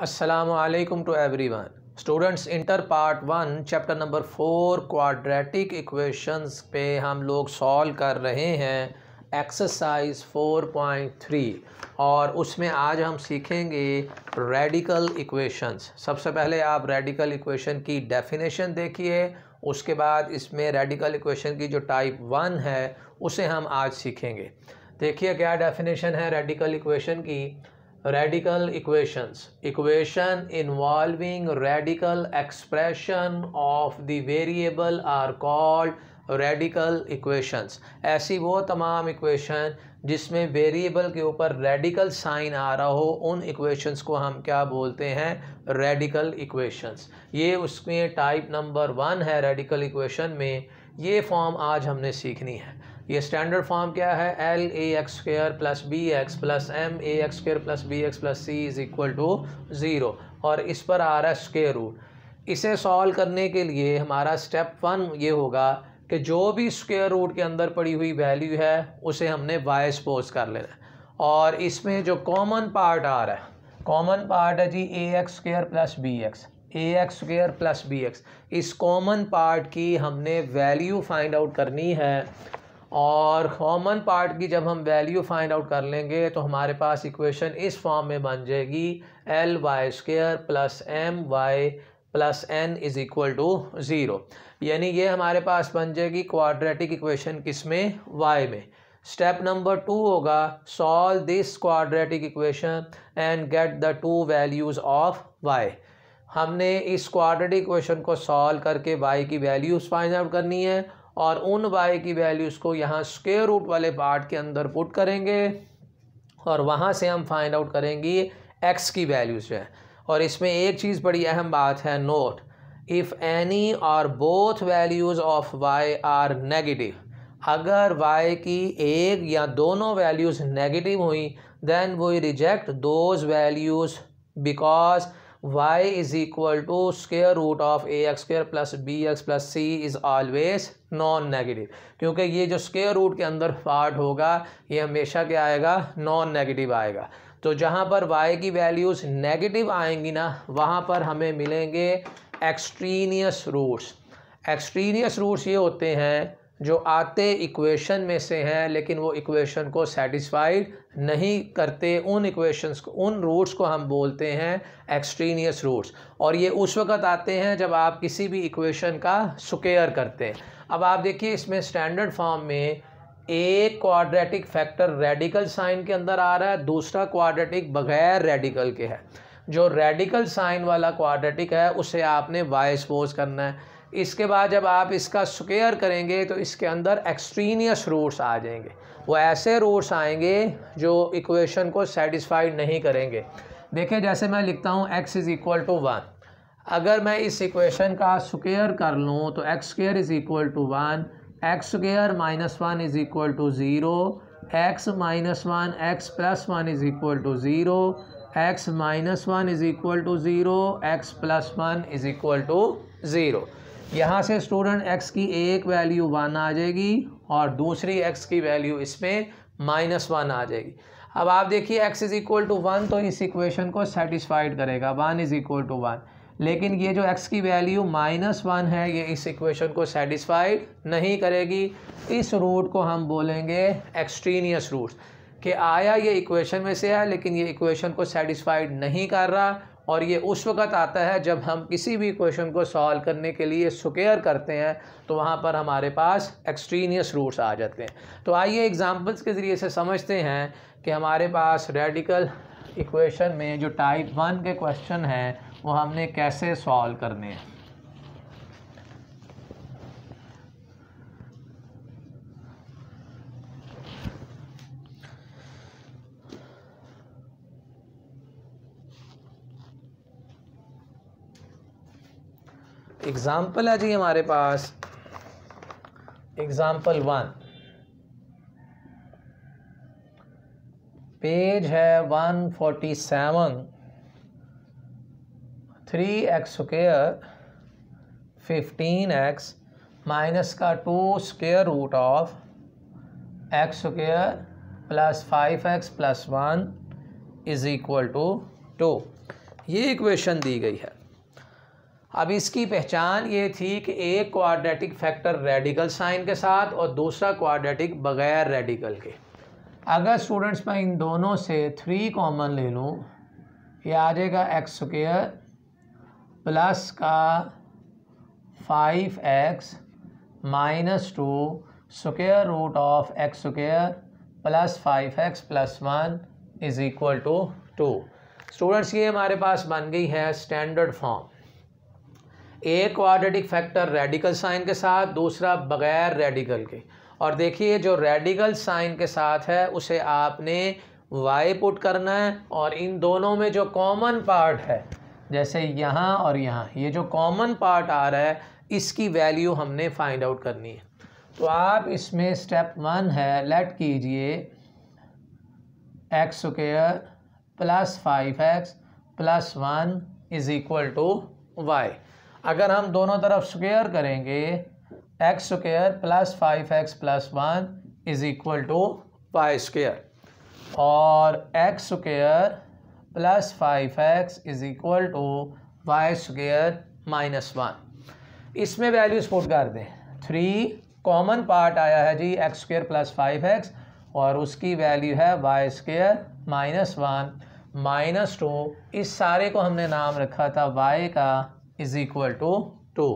to every one students inter part one chapter number four quadratic equations पे हम लोग solve कर रहे हैं एक्सरसाइज 4.3 और उसमें आज हम सीखेंगे रेडिकल इक्वेशंस सबसे पहले आप रेडिकल इक्वेशन की डेफिनेशन देखिए उसके बाद इसमें रेडिकल इक्वेशन की जो टाइप वन है उसे हम आज सीखेंगे देखिए क्या डेफिनेशन है रेडिकल इक्वेशन की radical equations equation involving radical expression of the variable are called radical equations ऐसी वो तमाम इक्वेशन जिसमें वेरिएबल के ऊपर रेडिकल साइन आ रहा हो उन इक्वेशंस को हम क्या बोलते हैं रेडिकल इक्वेशंस ये उसमें टाइप नंबर वन है रेडिकल इक्वेशन में ये फॉर्म आज हमने सीखनी है ये स्टैंडर्ड फॉर्म क्या है L A X square plus B X plus M A X square plus B X plus C is equal to zero और इस पर आ रहा है स्क्र रूट इसे सॉल्व करने के लिए हमारा स्टेप वन ये होगा कि जो भी स्क्र रूट के अंदर पड़ी हुई वैल्यू है उसे हमने वाइस पोज कर लेना और इसमें जो कॉमन पार्ट आ रहा है कॉमन पार्ट है जी A X square plus B X A X square plus B X इस कॉमन पार्ट की हमने वैल्यू फाइंड आउट करनी है और कॉमन पार्ट की जब हम वैल्यू फाइंड आउट कर लेंगे तो हमारे पास इक्वेशन इस फॉर्म में बन जाएगी L Y square plus M Y plus N is equal to zero यानी ये हमारे पास बन जाएगी क्वाड्रेटिक इक्वेशन किस में वाई में स्टेप नंबर टू होगा solve this quadratic equation and get the two values of Y हमने इस क्वाड्रेटिक इक्वेशन को सॉल्व करके वाई की वैल्यूज़ फाइंड आउट करनी है और उन वाई की वैल्यूज़ को यहाँ स्क्वेयर रूट वाले पार्ट के अंदर पुट करेंगे और वहाँ से हम फाइंड आउट करेंगे एक्स की वैल्यूज़ है और इसमें एक चीज़ बड़ी अहम बात है note if any or both values of Y are negative अगर वाई की एक या दोनों वैल्यूज़ नेगेटिव हुई then we reject those values because Y is equal to square root of A X square plus B X plus C is always non negative क्योंकि ये जो square root के अंदर पार्ट होगा ये हमेशा क्या आएगा नॉन नेगेटिव आएगा तो जहाँ पर y की वैल्यूज़ नेगेटिव आएंगी ना वहाँ पर हमें मिलेंगे एक्सट्रीनियस रूट्स एक्सट्रीनियस रूट्स ये होते हैं जो आते इक्वेशन में से हैं लेकिन वो इक्वेशन को सेटिस्फाइड नहीं करते उन इक्वेशंस को उन रूट्स को हम बोलते हैं एक्सट्रीनियस रूट्स और ये उस वक़्त आते हैं जब आप किसी भी इक्वेशन का सुकेयर करते हैं अब आप देखिए इसमें स्टैंडर्ड फॉर्म में एक क्वाड्रेटिक फैक्टर रेडिकल साइन के अंदर आ रहा है दूसरा क्वाड्रेटिक बगैर रेडिकल के है जो रेडिकल साइन वाला क्वाड्रेटिक है उसे आपने वाइस पोज करना है इसके बाद जब आप इसका स्क्वेयर करेंगे तो इसके अंदर एक्सट्रीनियस रूट्स आ जाएंगे वो ऐसे रूट्स आएंगे जो इक्वेशन को सेटिस्फाइड नहीं करेंगे देखिए जैसे मैं लिखता हूँ X is equal to one अगर मैं इस इक्वेशन का स्क्वेयर कर लूँ तो x square is equal to one X square minus one is equal to zero X minus one X plus one is equal to zero X minus one is equal to zero X plus one is equal to zero यहाँ से student x की एक value one आ जाएगी और दूसरी x की value इसमें minus one आ जाएगी अब आप देखिए X is equal to one तो इस इक्वेशन को सेटिस्फाइड करेगा one is equal to one लेकिन ये जो एक्स की वैल्यू माइनस वन है ये इस इक्वेशन को सेटिस्फाइड नहीं करेगी इस रूट को हम बोलेंगे एक्सट्रीनियस रूट कि आया ये इक्वेशन में से है लेकिन ये इक्वेशन को सेटिस्फाइड नहीं कर रहा और ये उस वक़्त आता है जब हम किसी भी क्वेश्चन को सॉल्व करने के लिए स्क्वेयर करते हैं तो वहाँ पर हमारे पास एक्सट्रीनियस रूट्स आ जाते हैं तो आइए एग्जांपल्स के ज़रिए से समझते हैं कि हमारे पास रेडिकल इक्वेशन में जो टाइप वन के क्वेश्चन हैं वो हमने कैसे सॉल्व करने हैं एग्ज़ाम्पल है जी हमारे पास एग्ज़ाम्पल वन पेज है one forty seven three X square fifteen X minus का two square root of x square plus five x plus one is equal to two two equation दी गई है अब इसकी पहचान ये थी कि एक क्वाड्रेटिक फैक्टर रेडिकल साइन के साथ और दूसरा क्वाड्रेटिक बगैर रेडिकल के अगर स्टूडेंट्स मैं इन दोनों से थ्री कॉमन ले लूँ ये आ जाएगा एक्स स्क्र प्लस का five x minus two square root of x square plus five x plus one is equal to two students ये हमारे पास बन गई है स्टैंडर्ड फॉर्म एक क्वाड्रेटिक फैक्टर रेडिकल साइन के साथ दूसरा बगैर रेडिकल के और देखिए जो रेडिकल साइन के साथ है उसे आपने वाई पुट करना है और इन दोनों में जो कॉमन पार्ट है जैसे यहाँ और यहाँ ये जो कॉमन पार्ट आ रहा है इसकी वैल्यू हमने फाइंड आउट करनी है तो आप इसमें स्टेप वन है लेट कीजिए X square plus five x plus one is equal to Y अगर हम दोनों तरफ स्क्वेयर करेंगे X square plus five x plus one is equal to Y square और X square plus five X is equal to Y square minus one इसमें values put कर दें three common part आया है जी X square plus five X और उसकी value है Y square minus one minus two इस सारे को हमने नाम रखा था वाई का is equal to two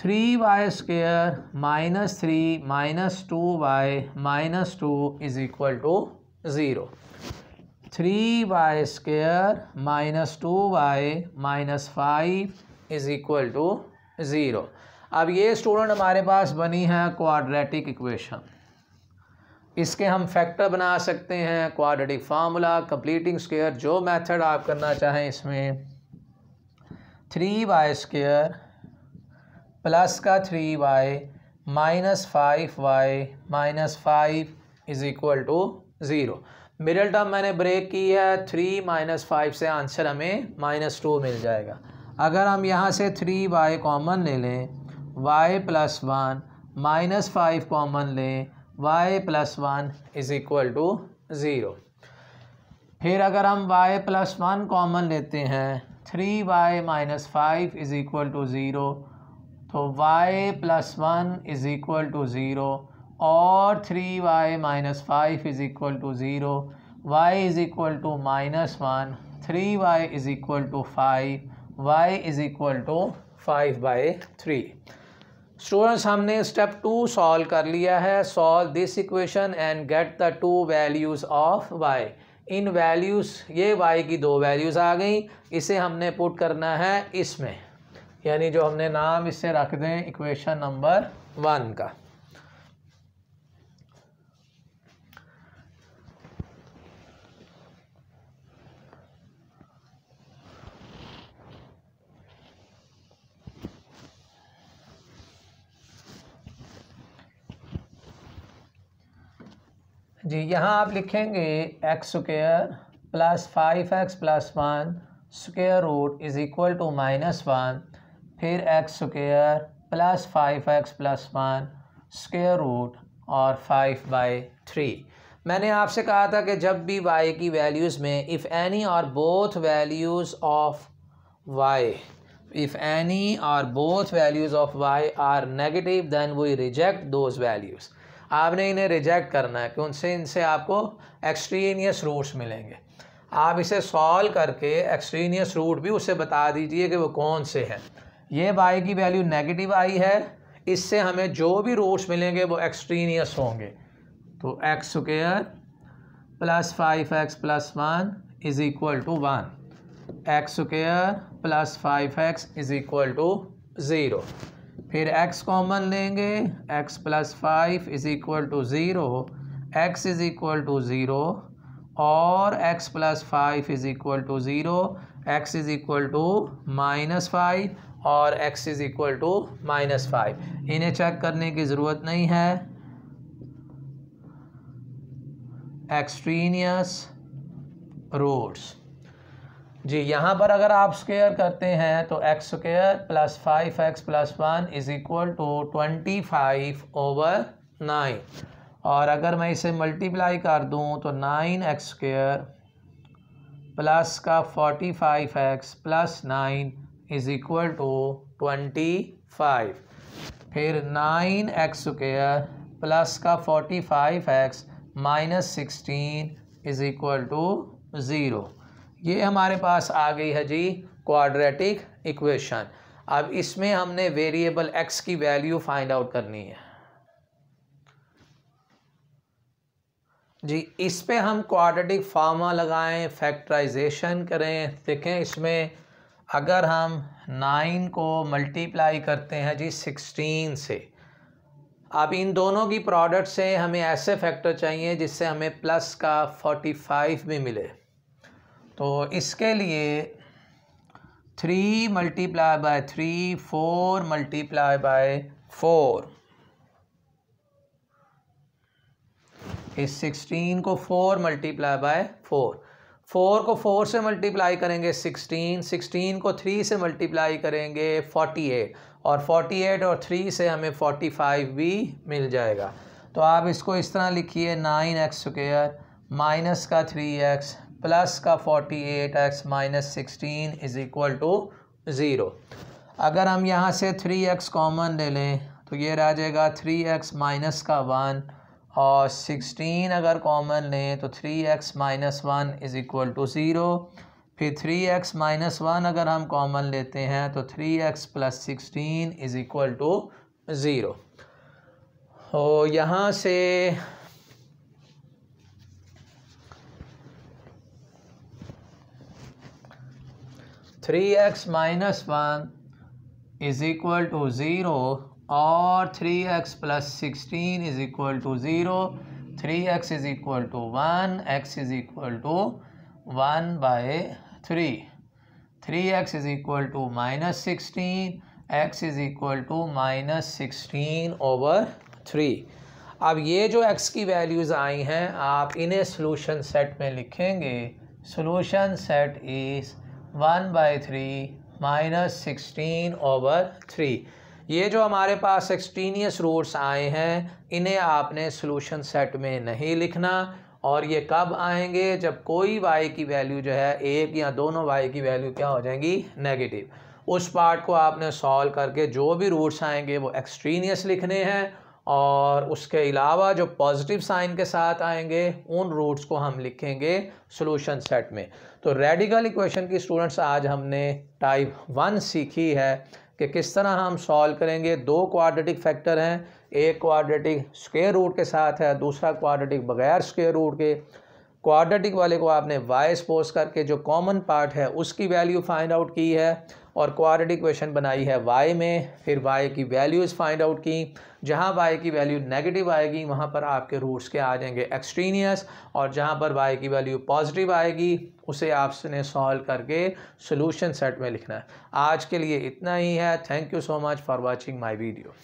three Y square minus three minus two Y minus two is equal to zero three Y square minus two Y minus five is equal to zero अब ये student हमारे पास बनी है quadratic equation इसके हम factor बना सकते हैं क्वाड्रेटिक फार्मूला कंप्लीटिंग स्क्वेयर जो मेथड आप करना चाहें इसमें थ्री वाई स्क्वेयर प्लस का three Y minus five Y minus five is equal to zero middle term मैंने ब्रेक की है थ्री माइनस फाइव से आंसर हमें माइनस टू मिल जाएगा अगर हम यहाँ से थ्री वाई कॉमन ले लें Y plus one minus five common लें Y plus one is equal to zero फिर अगर हम वाई प्लस वन कॉमन लेते हैं three Y minus five is equal to zero तो Y plus one is equal to zero और three Y minus five is equal to zero Y is equal to minus one three Y is equal to five Y is equal to five by three students हमने step two solve कर लिया है solve this equation and get the two values of Y इन values ये Y की दो values आ गई इसे हमने पुट करना है इसमें यानी जो हमने नाम इससे रख दें इक्वेशन नंबर वन का जी यहाँ आप लिखेंगे X square plus five x plus one square root is equal to minus one फिर X square plus five x plus one square root और फाइव बाई थ्री मैंने आपसे कहा था कि जब भी y की वैल्यूज़ में if any or both values of y if any or both values of y are negative then we reject those values आपने इन्हें रिजेक्ट करना है कि उनसे इनसे आपको एक्सट्रीनियस रूट्स मिलेंगे आप इसे सॉल्व करके एक्सट्रीनियस रूट भी उसे बता दीजिए कि वो कौन से हैं ये बाई की वैल्यू नेगेटिव आई है इससे हमें जो भी रूट्स मिलेंगे वो एक्सट्रीनियस होंगे तो x square plus five x plus one is equal to one X square plus five X is equal to zero फिर x कॉमन लेंगे x plus five is equal to zero X is equal to zero और x plus five is equal to zero X is equal to minus five और x is equal to minus five इन्हें check करने की ज़रूरत नहीं है extraneous roots जी यहाँ पर अगर आप स्केयर करते हैं तो x square plus five x plus one is equal to twenty five over nine और अगर मैं इसे मल्टीप्लाई कर दूँ तो नाइन एक्स स्क्र प्लस का forty five x plus nine is equal to twenty five फिर नाइन एक्स स्क्र प्लस का forty five x minus sixteen is equal to zero ये हमारे पास आ गई है जी क्वाड्रेटिक इक्वेशन अब इसमें हमने वेरिएबल एक्स की वैल्यू फाइंड आउट करनी है जी इस पे हम क्वाड्रेटिक फार्मा लगाएं फैक्टराइजेशन करें देखें इसमें अगर हम नाइन को मल्टीप्लाई करते हैं जी सिक्सटीन से अब इन दोनों की प्रोडक्ट से हमें ऐसे फैक्टर चाहिए जिससे हमें प्लस का फोर्टी फाइव भी मिले तो इसके लिए three multiply by three four multiply by four इस सिक्सटीन को four multiply by four four को फोर से मल्टीप्लाई करेंगे सिक्सटीन सिक्सटीन को थ्री से मल्टीप्लाई करेंगे फोर्टी एट और फोर्टी एट और थ्री से हमें फोर्टी फाइव भी मिल जाएगा तो आप इसको इस तरह लिखिए नाइन एक्स स्क्र माइनस का थ्री एक्स प्लस का forty eight x minus sixteen is equal to zero अगर हम यहाँ से थ्री एक्स कॉमन ले लें तो ये रह जाएगा थ्री एक्स माइनस का वन और सिक्सटीन अगर कॉमन लें तो three x minus one is equal to zero फिर थ्री एक्स माइनस वन अगर हम कॉमन लेते हैं तो three x plus sixteen is equal to zero तो यहाँ से three x minus one is equal to zero और three x plus sixteen is equal to zero three x is equal to one x is equal to one by three three x is equal to minus sixteen x is equal to minus sixteen over three अब ये जो x की values आई हैं आप इन्हें solution set में लिखेंगे solution set is one by three minus sixteen over three ये जो हमारे पास एक्सटीनियस रूट्स आए हैं इन्हें आपने सोलूशन सेट में नहीं लिखना और ये कब आएंगे जब कोई वाई की वैल्यू जो है एक या दोनों वाई की वैल्यू क्या हो जाएंगी नेगेटिव उस पार्ट को आपने सॉल्व करके जो भी रूट्स आएंगे वो एक्सट्रीनियस लिखने हैं और उसके अलावा जो पॉजिटिव साइन के साथ आएंगे उन रूट्स को हम लिखेंगे सॉल्यूशन सेट में तो रेडिकल इक्वेशन की स्टूडेंट्स आज हमने टाइप वन सीखी है कि किस तरह हम सॉल्व करेंगे दो क्वाड्रेटिक फैक्टर हैं एक क्वाड्रेटिक स्क्वायर रूट के साथ है दूसरा क्वाड्रेटिक बगैर स्क्वायर रूट के क्वाड्रेटिक वाले को आपने वाई सपोज करके जो कॉमन पार्ट है उसकी वैल्यू फाइंड आउट की है और क्वाड्रेटिक इक्वेशन बनाई है वाई में फिर वाई की वैल्यूज़ फाइंड आउट की जहाँ वाई की वैल्यू नेगेटिव आएगी वहाँ पर आपके रूट्स के आ जाएंगे एक्सट्रीनियस और जहाँ पर वाई की वैल्यू पॉजिटिव आएगी उसे आपने सॉल्व करके सोलूशन सेट में लिखना है आज के लिए इतना ही है thank you so much for watching my video